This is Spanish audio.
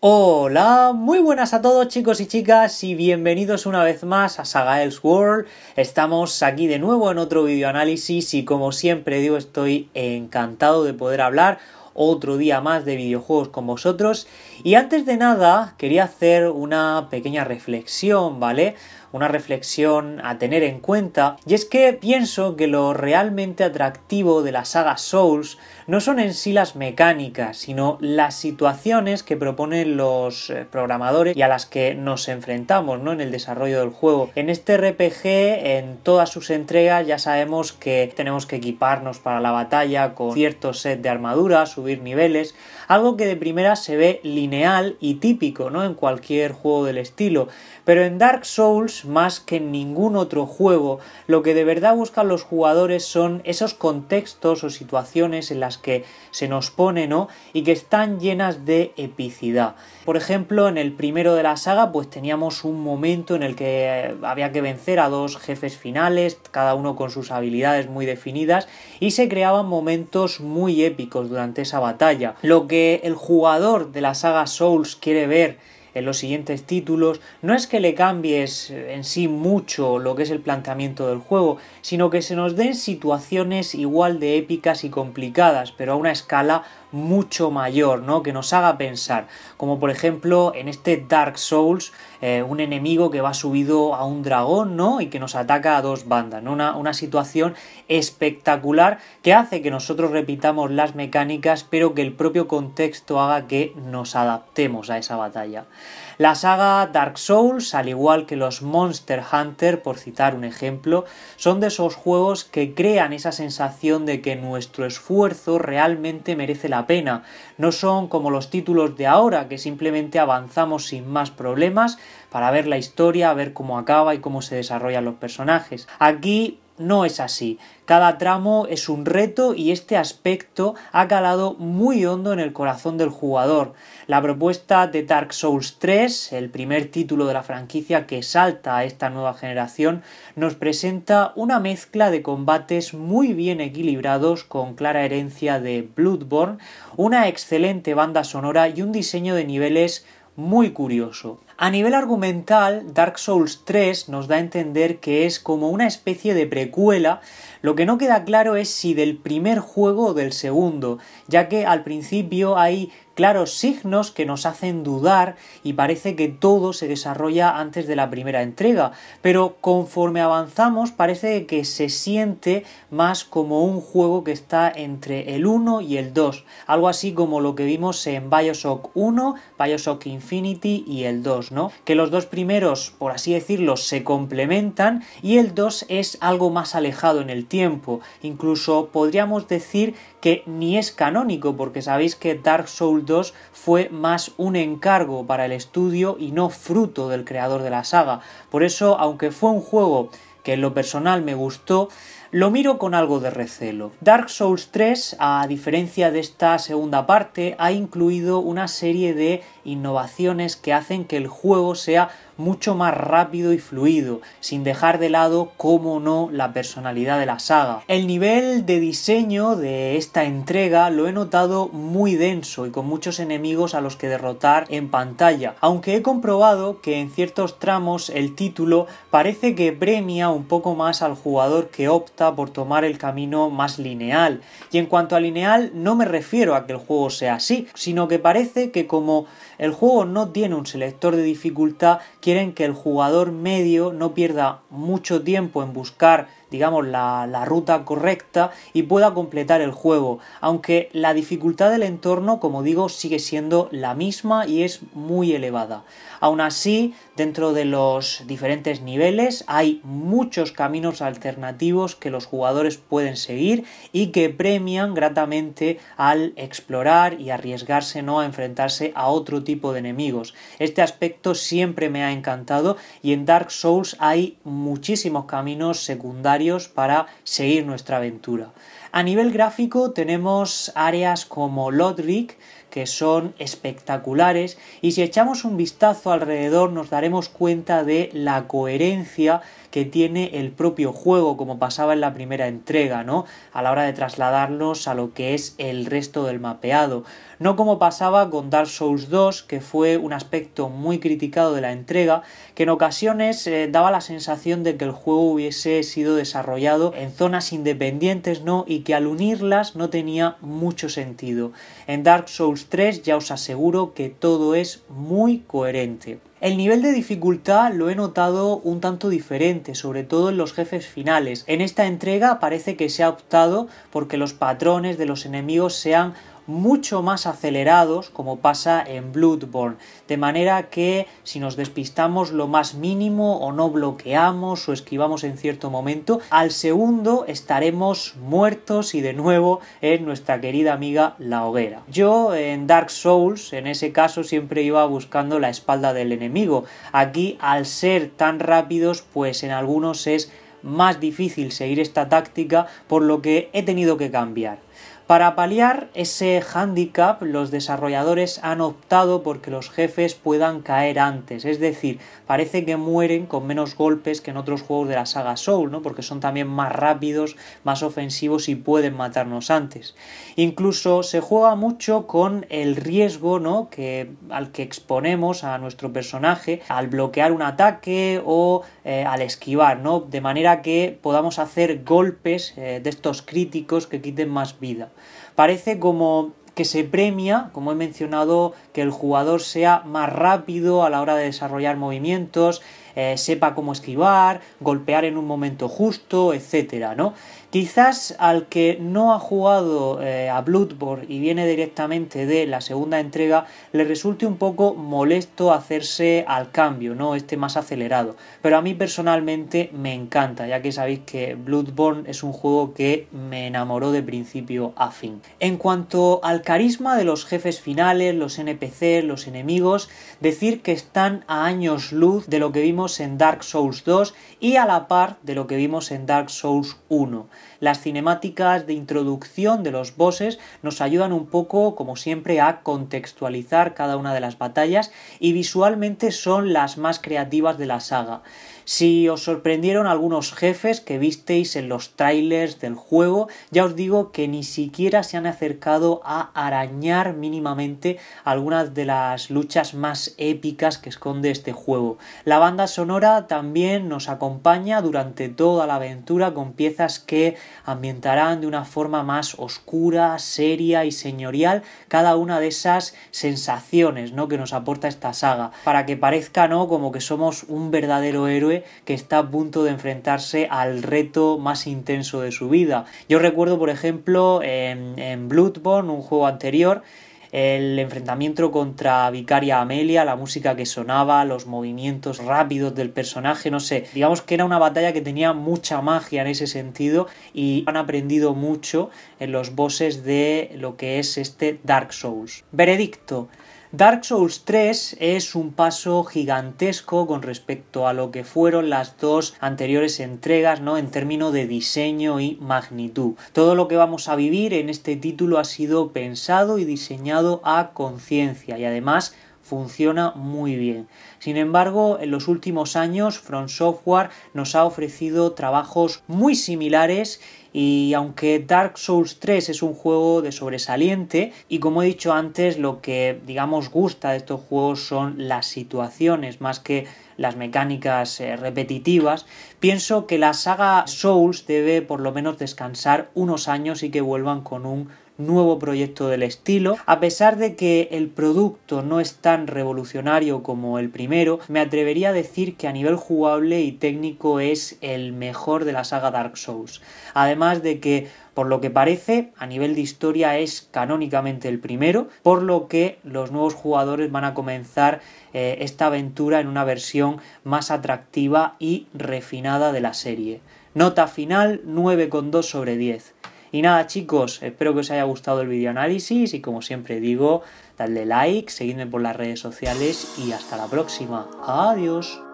Hola, muy buenas a todos chicos y chicas y bienvenidos una vez más a Saga World. Estamos aquí de nuevo en otro videoanálisis y como siempre digo estoy encantado de poder hablar otro día más de videojuegos con vosotros y antes de nada, quería hacer una pequeña reflexión, ¿vale? Una reflexión a tener en cuenta, y es que pienso que lo realmente atractivo de la saga Souls no son en sí las mecánicas, sino las situaciones que proponen los eh, programadores y a las que nos enfrentamos ¿no? en el desarrollo del juego. En este RPG, en todas sus entregas, ya sabemos que tenemos que equiparnos para la batalla con cierto set de armadura, subir niveles, algo que de primera se ve limitado y típico ¿no? en cualquier juego del estilo, pero en Dark Souls, más que en ningún otro juego, lo que de verdad buscan los jugadores son esos contextos o situaciones en las que se nos pone y que están llenas de epicidad. Por ejemplo, en el primero de la saga, pues teníamos un momento en el que eh, había que vencer a dos jefes finales, cada uno con sus habilidades muy definidas, y se creaban momentos muy épicos durante esa batalla. Lo que el jugador de la saga Souls quiere ver en los siguientes títulos, no es que le cambies en sí mucho lo que es el planteamiento del juego, sino que se nos den situaciones igual de épicas y complicadas, pero a una escala mucho mayor, ¿no? Que nos haga pensar. Como por ejemplo en este Dark Souls, eh, un enemigo que va subido a un dragón, ¿no? Y que nos ataca a dos bandas, una situación espectacular que hace que nosotros repitamos las mecánicas, pero que el propio contexto haga que nos adaptemos a esa batalla. La saga Dark Souls, al igual que los Monster Hunter, por citar un ejemplo, son de esos juegos que crean esa sensación de que nuestro esfuerzo realmente merece la pena. No son como los títulos de ahora, que simplemente avanzamos sin más problemas para ver la historia, ver cómo acaba y cómo se desarrollan los personajes. Aquí no es así. Cada tramo es un reto y este aspecto ha calado muy hondo en el corazón del jugador. La propuesta de Dark Souls 3, el primer título de la franquicia que salta a esta nueva generación, nos presenta una mezcla de combates muy bien equilibrados con clara herencia de Bloodborne, una excelente banda sonora y un diseño de niveles muy curioso. A nivel argumental, Dark Souls 3 nos da a entender que es como una especie de precuela, lo que no queda claro es si del primer juego o del segundo, ya que al principio hay claros signos que nos hacen dudar y parece que todo se desarrolla antes de la primera entrega, pero conforme avanzamos parece que se siente más como un juego que está entre el 1 y el 2, algo así como lo que vimos en Bioshock 1, Bioshock Infinity y el 2, ¿no? Que los dos primeros, por así decirlo, se complementan y el 2 es algo más alejado en el tiempo, incluso podríamos decir que ni es canónico, porque sabéis que Dark Souls fue más un encargo para el estudio y no fruto del creador de la saga. Por eso, aunque fue un juego que en lo personal me gustó, lo miro con algo de recelo. Dark Souls 3, a diferencia de esta segunda parte, ha incluido una serie de innovaciones que hacen que el juego sea mucho más rápido y fluido, sin dejar de lado, como no, la personalidad de la saga. El nivel de diseño de esta entrega lo he notado muy denso y con muchos enemigos a los que derrotar en pantalla, aunque he comprobado que en ciertos tramos el título parece que premia un poco más al jugador que opta por tomar el camino más lineal. Y en cuanto a lineal, no me refiero a que el juego sea así, sino que parece que como el juego no tiene un selector de dificultad, quieren que el jugador medio no pierda mucho tiempo en buscar digamos, la, ruta correcta y pueda completar el juego. Aunque la dificultad del entorno, como digo, sigue siendo la misma y es muy elevada. Aún así, dentro de los diferentes niveles hay muchos caminos alternativos que los jugadores pueden seguir y que premian gratamente al explorar y arriesgarse ¿no? a enfrentarse a otro tipo de enemigos. Este aspecto siempre me ha encantado y en Dark Souls hay muchísimos caminos secundarios para seguir nuestra aventura. A nivel gráfico tenemos áreas como Lodrick que son espectaculares y si echamos un vistazo alrededor nos daremos cuenta de la coherencia que tiene el propio juego, como pasaba en la primera entrega, ¿no? A la hora de trasladarnos a lo que es el resto del mapeado. No como pasaba con Dark Souls 2, que fue un aspecto muy criticado de la entrega, que en ocasiones eh, daba la sensación de que el juego hubiese sido desarrollado en zonas independientes, ¿no? Y que al unirlas no tenía mucho sentido. En Dark Souls 3 ya os aseguro que todo es muy coherente. El nivel de dificultad lo he notado un tanto diferente, sobre todo en los jefes finales. En esta entrega parece que se ha optado porque los patrones de los enemigos sean mucho más acelerados como pasa en Bloodborne, de manera que si nos despistamos lo más mínimo o no bloqueamos o esquivamos en cierto momento, al segundo estaremos muertos y de nuevo en nuestra querida amiga la hoguera. Yo en Dark Souls en ese caso siempre iba buscando la espalda del enemigo, aquí al ser tan rápidos pues en algunos es más difícil seguir esta táctica por lo que he tenido que cambiar. Para paliar ese hándicap, los desarrolladores han optado porque los jefes puedan caer antes, es decir, parece que mueren con menos golpes que en otros juegos de la saga Soul, ¿no? Porque son también más rápidos, más ofensivos y pueden matarnos antes. Incluso se juega mucho con el riesgo, que al que exponemos a nuestro personaje al bloquear un ataque o eh, al esquivar, ¿no? De manera que podamos hacer golpes eh, de estos críticos que quiten más vida. Parece como que se premia, como he mencionado, que el jugador sea más rápido a la hora de desarrollar movimientos, eh, sepa cómo esquivar, golpear en un momento justo, etcétera, ¿no? Quizás al que no ha jugado eh, a Bloodborne y viene directamente de la segunda entrega, le resulte un poco molesto hacerse al cambio, ¿no? Este más acelerado. Pero a mí personalmente me encanta, ya que sabéis que Bloodborne es un juego que me enamoró de principio a fin. En cuanto al carisma de los jefes finales, los NPC, los enemigos, decir que están a años luz de lo que vimos en Dark Souls 2 y a la par de lo que vimos en Dark Souls 1. Las cinemáticas de introducción de los bosses nos ayudan un poco, como siempre, a contextualizar cada una de las batallas y visualmente son las más creativas de la saga. Si os sorprendieron algunos jefes que visteis en los trailers del juego, ya os digo que ni siquiera se han acercado a arañar mínimamente algunas de las luchas más épicas que esconde este juego. La banda sonora también nos acompaña durante toda la aventura con piezas que ambientarán de una forma más oscura, seria y señorial cada una de esas sensaciones ¿no? que nos aporta esta saga, para que parezca ¿no? como que somos un verdadero héroe que está a punto de enfrentarse al reto más intenso de su vida. Yo recuerdo, por ejemplo, en, en Bloodborne, un juego anterior, el enfrentamiento contra Vicaria Amelia, la música que sonaba, los movimientos rápidos del personaje, no sé. Digamos que era una batalla que tenía mucha magia en ese sentido y han aprendido mucho en los bosses de lo que es este Dark Souls. Veredicto. Dark Souls 3 es un paso gigantesco con respecto a lo que fueron las dos anteriores entregas, ¿no? En términos de diseño y magnitud. Todo lo que vamos a vivir en este título ha sido pensado y diseñado a conciencia y además funciona muy bien. Sin embargo, en los últimos años Front Software nos ha ofrecido trabajos muy similares y aunque Dark Souls 3 es un juego de sobresaliente, y como he dicho antes, lo que digamos gusta de estos juegos son las situaciones más que las mecánicas eh, repetitivas, pienso que la saga Souls debe por lo menos descansar unos años y que vuelvan con un nuevo proyecto del estilo. A pesar de que el producto no es tan revolucionario como el primero, me atrevería a decir que a nivel jugable y técnico es el mejor de la saga Dark Souls. Además, de que, por lo que parece, a nivel de historia es canónicamente el primero, por lo que los nuevos jugadores van a comenzar eh, esta aventura en una versión más atractiva y refinada de la serie. Nota final 9,2 sobre 10. Y nada chicos, espero que os haya gustado el videoanálisis y como siempre digo, dadle like, seguidme por las redes sociales y hasta la próxima. Adiós.